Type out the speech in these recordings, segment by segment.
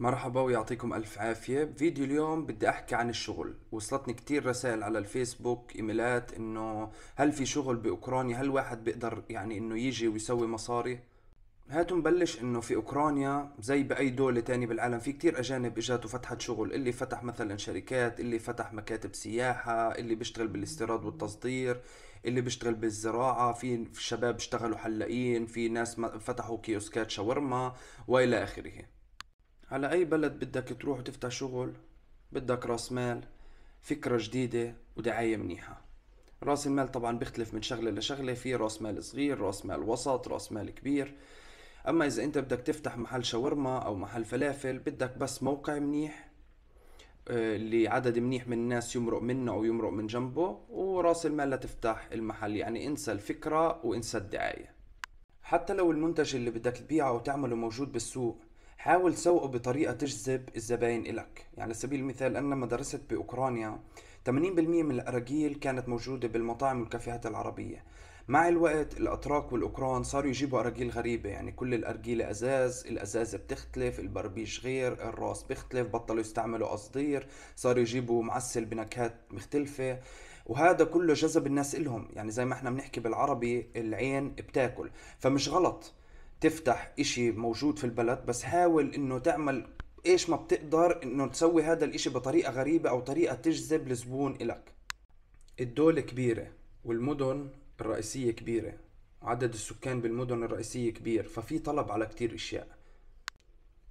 مرحبا ويعطيكم ألف عافية بفيديو اليوم بدي أحكي عن الشغل وصلتني كتير رسائل على الفيسبوك إيميلات إنه هل في شغل بأوكرانيا هل واحد بيقدر يعني إنه يجي ويسوي مصاري هاتوا نبلش انه في اوكرانيا زي باي دولة تاني بالعالم في كتير اجانب اجات وفتحت شغل اللي فتح مثلا شركات اللي فتح مكاتب سياحة اللي بيشتغل بالاستيراد والتصدير اللي بيشتغل بالزراعة في شباب اشتغلوا حلاقين في ناس فتحوا كيوسكات شاورما والى اخره على أي بلد بدك تروح وتفتح شغل بدك راس مال فكرة جديدة ودعاية منيحة راس المال طبعا بيختلف من شغلة لشغلة في راس مال صغير راس مال وسط راس مال كبير أما إذا أنت بدك تفتح محل شاورما أو محل فلافل بدك بس موقع منيح اللي آه، عدد منيح من الناس يمرق منه أو يمرق من جنبه وراس المال لتفتح المحل يعني انسى الفكرة وانسى الدعاية حتى لو المنتج اللي بدك تبيعه وتعمله موجود بالسوق حاول سوقه بطريقة تجذب الزباين إلك يعني سبيل المثال أنا لما درست بأوكرانيا 80% من الأراجيل كانت موجودة بالمطاعم والكافيهات العربية مع الوقت الأتراك والأوكران صاروا يجيبوا أراجيل غريبة يعني كل الأرجيلة أزاز الأزازة بتختلف البربيش غير الراس بيختلف بطلوا يستعملوا قصدير صاروا يجيبوا معسل بنكهات مختلفة وهذا كله جذب الناس إلهم يعني زي ما احنا بنحكي بالعربي العين بتاكل فمش غلط تفتح إشي موجود في البلد بس حاول إنه تعمل إيش ما بتقدر إنه تسوي هذا الإشي بطريقة غريبة أو طريقة تجذب الزبون إلك الدولة كبيرة والمدن الرئيسية كبيرة عدد السكان بالمدن الرئيسية كبير ففي طلب على كتير إشياء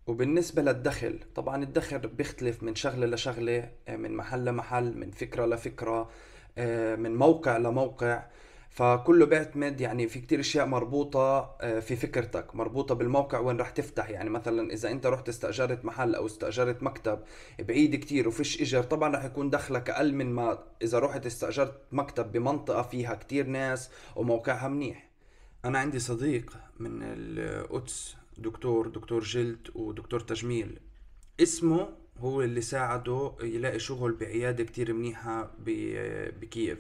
وبالنسبة للدخل طبعا الدخل بيختلف من شغلة لشغلة آه، من محل لمحل من فكرة لفكرة آه، من موقع لموقع فكله بيعتمد يعني في كتير اشياء مربوطة آه، في فكرتك مربوطة بالموقع وين رح تفتح يعني مثلا اذا انت رحت استأجرت محل او استأجرت مكتب بعيد كتير وفيش اجر طبعا رح يكون دخلك اقل من ما اذا رحت استأجرت مكتب بمنطقة فيها كتير ناس وموقعها منيح انا عندي صديق من القدس دكتور دكتور جلد ودكتور تجميل اسمه هو اللي ساعده يلاقي شغل بعيادة كتير منيحة بكييف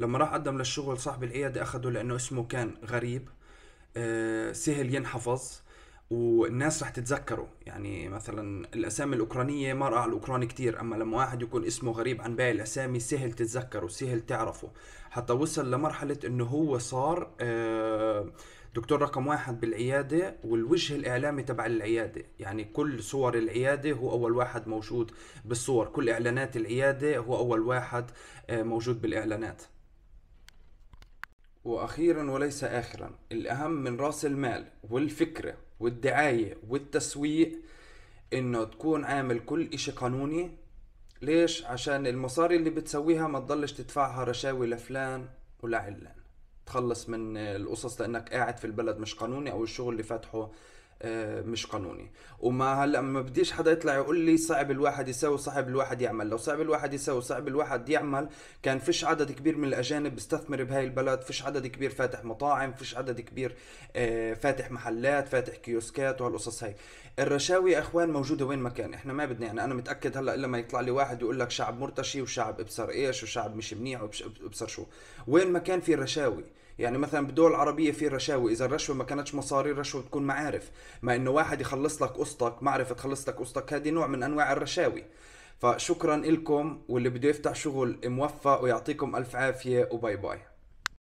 لما راح قدم للشغل صاحب القيادة أخده لأنه اسمه كان غريب آه، سهل ينحفظ والناس رح تتذكره يعني مثلا الاسامي الاوكرانيه ما على الاوكراني كتير اما لما واحد يكون اسمه غريب عن باقي الاسامي سهل تتذكره سهل تعرفه حتى وصل لمرحله انه هو صار آه، دكتور رقم واحد بالعياده والوجه الاعلامي تبع العياده يعني كل صور العياده هو اول واحد موجود بالصور كل اعلانات العياده هو اول واحد آه، موجود بالاعلانات واخيرا وليس اخرا الاهم من راس المال والفكره والدعايه والتسويق انه تكون عامل كل اشي قانوني ليش عشان المصاري اللي بتسويها ما تضلش تدفعها رشاوي لفلان ولا علان تخلص من القصص لانك قاعد في البلد مش قانوني او الشغل اللي فاتحه آه، مش قانوني وما هلا ما بديش حدا يطلع يقول لي صعب الواحد يساوي صعب الواحد يعمل لو صعب الواحد يساوي صعب الواحد يعمل كان فيش عدد كبير من الاجانب بيستثمر بهاي البلد فيش عدد كبير فاتح مطاعم فيش عدد كبير آه، فاتح محلات فاتح كيوسكات وهالقصص هاي الرشاوي يا اخوان موجوده وين ما كان احنا ما بدنا يعني انا متاكد هلا الا ما يطلع لي واحد يقول لك شعب مرتشي وشعب ابصر ايش وشعب مش منيح وابصر شو وين ما كان في رشاوي يعني مثلا بالدول العربيه في رشاوي اذا الرشوه ما كانتش مصاري الرشوه بتكون معارف ما انه واحد يخلص لك قسطك معرفه تخلص لك قسطك هذه نوع من انواع الرشاوي فشكرا لكم واللي بده يفتح شغل موفق ويعطيكم الف عافيه وباي باي